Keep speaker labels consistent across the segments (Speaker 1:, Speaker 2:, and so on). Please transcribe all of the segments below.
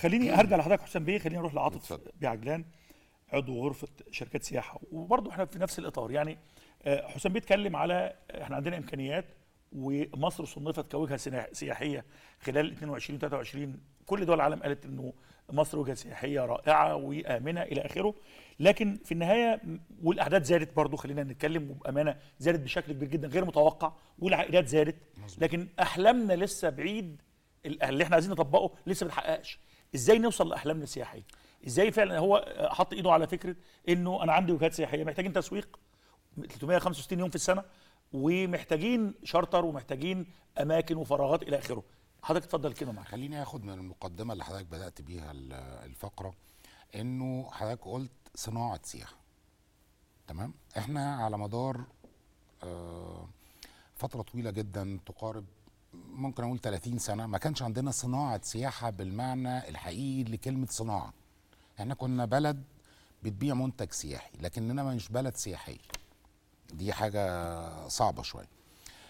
Speaker 1: خليني هرجع لحضرتك حسام بيه خليني اروح لعاطف بعجلان عضو غرفه شركات سياحه وبرضه احنا في نفس الاطار يعني آه، حسام بيه اتكلم على آه، احنا عندنا امكانيات ومصر صنفت كوجهه سياحيه خلال 22 23 كل دول العالم قالت انه مصر وجهه سياحيه رائعه وامنه الى اخره لكن في النهايه والاعداد زادت برضه خلينا نتكلم وبامانه زادت بشكل كبير جدا غير متوقع والعائدات زادت لكن احلامنا لسه بعيد اللي احنا عايزين نطبقه لسه ما اتحققش ازاي نوصل لاحلامنا السياحيه ازاي فعلا هو حط ايده على فكره انه انا عندي وجهات سياحيه محتاجين تسويق 365 يوم في السنه ومحتاجين شارتر ومحتاجين اماكن وفراغات الى اخره حضرتك اتفضل كده معاك خليني اخد من المقدمه اللي حضرتك
Speaker 2: بدات بيها الفقره انه حضرتك قلت صناعه سياحه تمام احنا على مدار آه، فتره طويله جدا تقارب ممكن اقول 30 سنه ما كانش عندنا صناعه سياحه بالمعنى الحقيقي لكلمه صناعه احنا كنا بلد بتبيع منتج سياحي لكننا مش بلد سياحيه دي حاجه صعبه شويه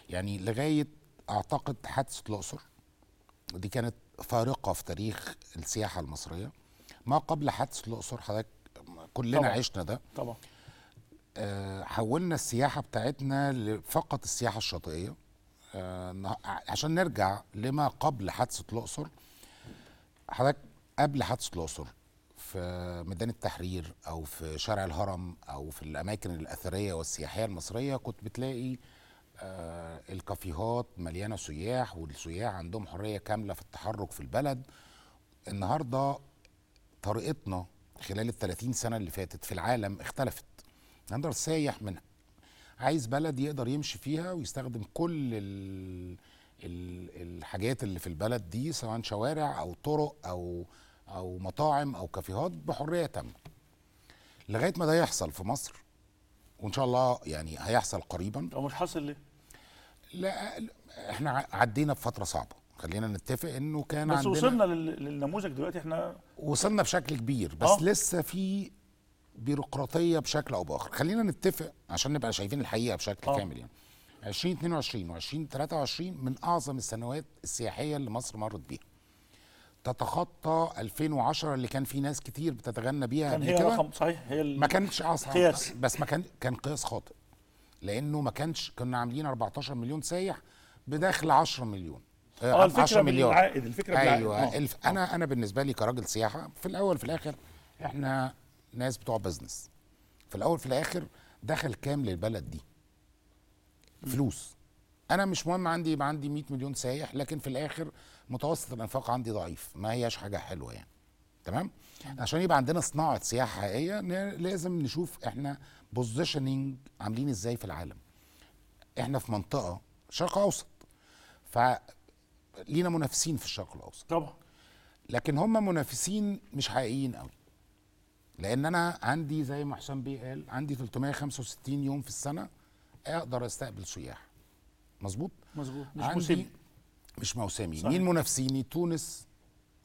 Speaker 2: يعني لغايه اعتقد حادثه الاقصر ودي كانت فارقه في تاريخ السياحه المصريه ما قبل حادثه الاقصر حضرتك كلنا طبعا. عشنا ده طبعا آه، حولنا السياحه بتاعتنا فقط السياحه الشاطئيه آه، عشان نرجع لما قبل حادثه الاقصر حضرتك قبل حادثه الاقصر في ميدان التحرير او في شارع الهرم او في الاماكن الاثريه والسياحيه المصريه كنت بتلاقي آه، الكافيهات مليانه سياح والسياح عندهم حريه كامله في التحرك في البلد النهارده طريقتنا خلال ال 30 سنه اللي فاتت في العالم اختلفت النهارده السايح من عايز بلد يقدر يمشي فيها ويستخدم كل ال ال الحاجات اللي في البلد دي سواء شوارع او طرق او او مطاعم او كافيهات بحريه تامه لغايه ما ده يحصل في مصر وان شاء الله يعني هيحصل قريبا هو مش حاصل ليه لا احنا عدينا بفتره صعبه خلينا نتفق انه كان بس عندنا بس وصلنا
Speaker 1: للنموذج دلوقتي احنا
Speaker 2: وصلنا بشكل كبير بس أوه. لسه في بيروقراطيه بشكل او باخر خلينا نتفق عشان نبقى شايفين الحقيقه بشكل آه. كامل يعني 2022 و 2023 من اعظم السنوات السياحيه اللي مصر مرت بيها تتخطى 2010 اللي كان في ناس كتير بتتغنى بيها كان هي رقم
Speaker 1: صحيح هي ما كانتش اصلا آه،
Speaker 2: بس ما كان كان قياس خاطئ لانه ما كانش كنا عاملين 14 مليون سايح بدخل 10 مليون
Speaker 1: اه, آه، الفكره 10 مليون بالعائد الفكره أيوة بالعائد آه. ايوه
Speaker 2: انا انا بالنسبه لي كراجل سياحه في الاول في الاخر احنا ناس بتوع بزنس في الاول في الاخر دخل كام للبلد دي فلوس انا مش مهم عندي يبقى عندي 100 مليون سايح لكن في الاخر متوسط الانفاق عندي ضعيف ما هياش حاجه حلوه يعني تمام عشان يبقى عندنا صناعه سياحه حقيقيه لازم نشوف احنا بوزيشننج عاملين ازاي في العالم احنا في منطقه شرق اوسط ف لينا منافسين في الشرق الاوسط طبعا لكن هم منافسين مش حقيقيين قوي لان انا عندي زي ما حسام بيه قال عندي 365 يوم في السنه اقدر استقبل سياح مظبوط مظبوط مش موسمي مش موسمي مين منافسيني تونس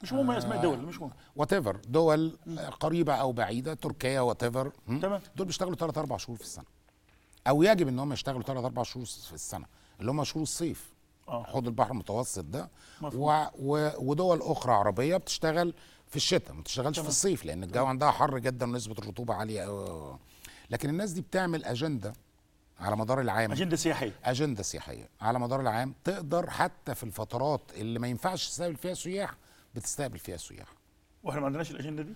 Speaker 2: مش مهم آه اسماء دول مش مهم وات ايفر دول آه، م. قريبه او بعيده تركيا وات ايفر تمام دول بيشتغلوا 3 4 شهور في السنه او يجب ان هم يشتغلوا 3 4 شهور في السنه اللي هم شهور الصيف آه. حوض البحر المتوسط ده و... و... ودول اخرى عربيه بتشتغل في الشتاء ما تشتغلش في الصيف لان الجو عندها حر جدا ونسبه الرطوبه عاليه أوه. لكن الناس دي بتعمل اجنده على مدار العام اجنده سياحيه اجنده سياحيه على مدار العام تقدر حتى في الفترات اللي ما ينفعش تستقبل فيها سياح بتستقبل فيها سياح
Speaker 1: واحنا ما عندناش الاجنده دي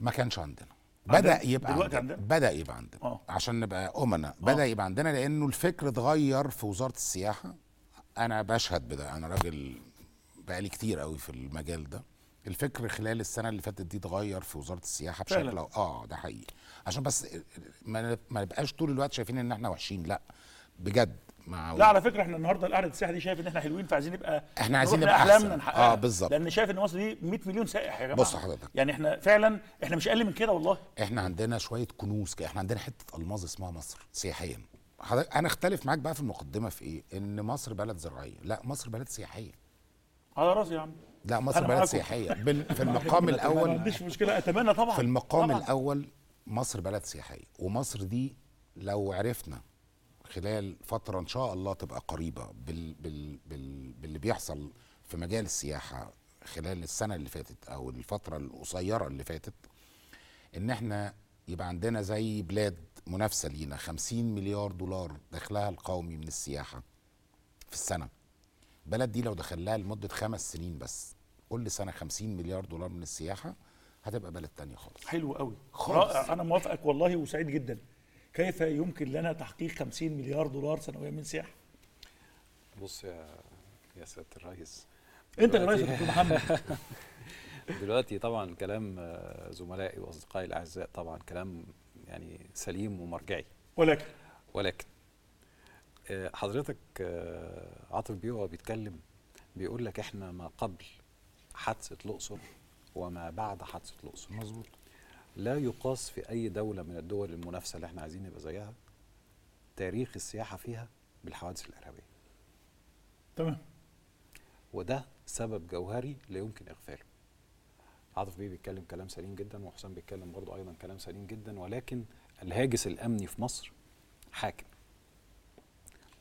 Speaker 2: ما كانش عندنا بدا يبقى دلوقتي عندنا. عندنا بدا يبقى عندنا أوه. عشان نبقى امنا بدا آه. يبقى عندنا لانه الفكر اتغير في وزاره السياحه انا بشهد بده انا راجل بقالي كتير قوي في المجال ده الفكر خلال السنه اللي فاتت دي اتغير في وزاره السياحه بشكل او اه ده حقيقي عشان بس ما نبقاش طول الوقت شايفين ان احنا وحشين لا بجد مع
Speaker 1: لا على فكره احنا النهارده القعده السياحه دي شايف ان احنا حلوين فعايزين نبقى احنا عايزين نبقى احلامنا نحققها اه بالظبط لان شايف ان مصر دي 100 مليون سائح
Speaker 3: يا جماعه بص
Speaker 2: حضرتك
Speaker 1: يعني احنا فعلا احنا مش اقل من كده والله
Speaker 2: احنا عندنا شويه كنوز احنا عندنا حته الماظ اسمها مصر سياحيا حضرتك انا اختلف معاك بقى في المقدمه في ايه ان مصر بلد زراعيه لا مصر بلد سياحيه على راسي يا عم لا مصر بلد سياحيه في المقام الاول ما عنديش مشكله
Speaker 1: اتمنى طبعا في المقام طبعًا.
Speaker 2: الاول مصر بلد سياحيه ومصر دي لو عرفنا خلال فتره ان شاء الله تبقى قريبه بال بال بال باللي بيحصل في مجال السياحه خلال السنه اللي فاتت او الفتره القصيره اللي فاتت ان احنا يبقى عندنا زي بلاد منافسه لينا 50 مليار دولار دخلها القومي من السياحه في السنه البلد دي لو دخلها لمده خمس سنين بس كل سنه 50 مليار دولار من السياحه هتبقى بلد تانية خالص
Speaker 1: حلو قوي خالص رائع انا موافقك والله وسعيد جدا كيف يمكن لنا تحقيق 50 مليار دولار سنويا من سياحه
Speaker 3: بص يا يا سياده الرئيس انت اللي رئيس دكتور محمد دلوقتي طبعا كلام آه، زملائي واصدقائي الاعزاء طبعا كلام يعني سليم ومرجعي ولكن ولكن حضرتك آه، عاطف بيه وهو بيتكلم بيقول لك احنا ما قبل حادثه الاقصر وما بعد حادثه الاقصر مظبوط لا يقاس في اي دوله من الدول المنافسه اللي احنا عايزين نبقى زيها تاريخ السياحه فيها بالحوادث الارهابيه تمام وده سبب جوهري لا يمكن اغفاله عاطف بيه بيتكلم كلام سليم جدا وحسام بيتكلم برضه ايضا كلام سليم جدا ولكن الهاجس الامني في مصر حاكم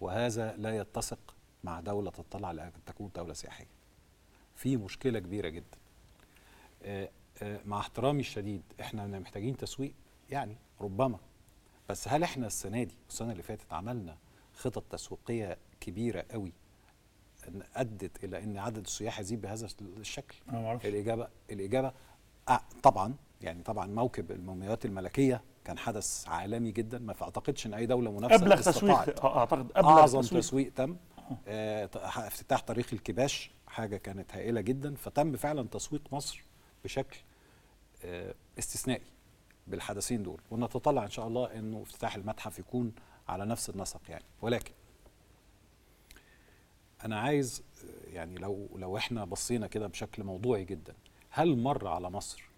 Speaker 3: وهذا لا يتسق مع دولة تطلع على أن تكون دولة سياحية في مشكلة كبيرة جدا آه، آه، مع احترامي الشديد احنا محتاجين تسويق يعني ربما بس هل احنا السنة دي والسنة اللي فاتت عملنا خطط تسويقية كبيرة قوي أدت إلى أن عدد السياح يزيد بهذا الشكل أنا معرفش. الإجابة الإجابة آه طبعا يعني طبعا موكب المومياوات الملكية كان حدث عالمي جدا ما اعتقدش ان اي دوله منافسه ابلغ تسويق آه، اعتقد ابلغ اعظم تسويق, تسويق تم أه. آه، افتتاح تاريخ الكباش حاجه كانت هائله جدا فتم فعلا تسويق مصر بشكل استثنائي بالحدثين دول ونتطلع ان شاء الله انه افتتاح المتحف يكون على نفس النسق يعني ولكن انا عايز يعني لو لو احنا بصينا كده بشكل موضوعي جدا هل مر على مصر